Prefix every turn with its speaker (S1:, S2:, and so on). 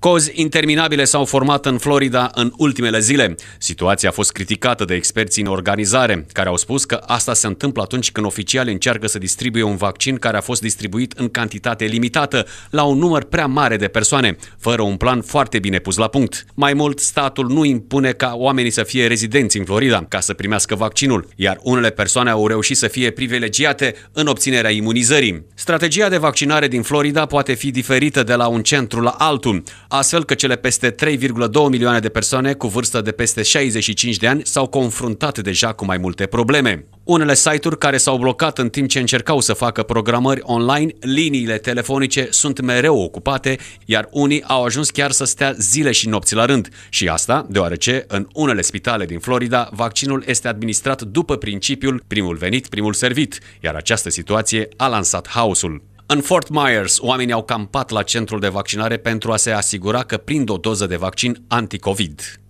S1: Cozi interminabile s-au format în Florida în ultimele zile. Situația a fost criticată de experții în organizare, care au spus că asta se întâmplă atunci când oficiali încearcă să distribuie un vaccin care a fost distribuit în cantitate limitată, la un număr prea mare de persoane, fără un plan foarte bine pus la punct. Mai mult, statul nu impune ca oamenii să fie rezidenți în Florida ca să primească vaccinul, iar unele persoane au reușit să fie privilegiate în obținerea imunizării. Strategia de vaccinare din Florida poate fi diferită de la un centru la altul astfel că cele peste 3,2 milioane de persoane cu vârstă de peste 65 de ani s-au confruntat deja cu mai multe probleme. Unele site-uri care s-au blocat în timp ce încercau să facă programări online, liniile telefonice sunt mereu ocupate, iar unii au ajuns chiar să stea zile și nopți la rând. Și asta deoarece în unele spitale din Florida vaccinul este administrat după principiul primul venit, primul servit, iar această situație a lansat haosul. În Fort Myers, oamenii au campat la centrul de vaccinare pentru a se asigura că prind o doză de vaccin anticovid.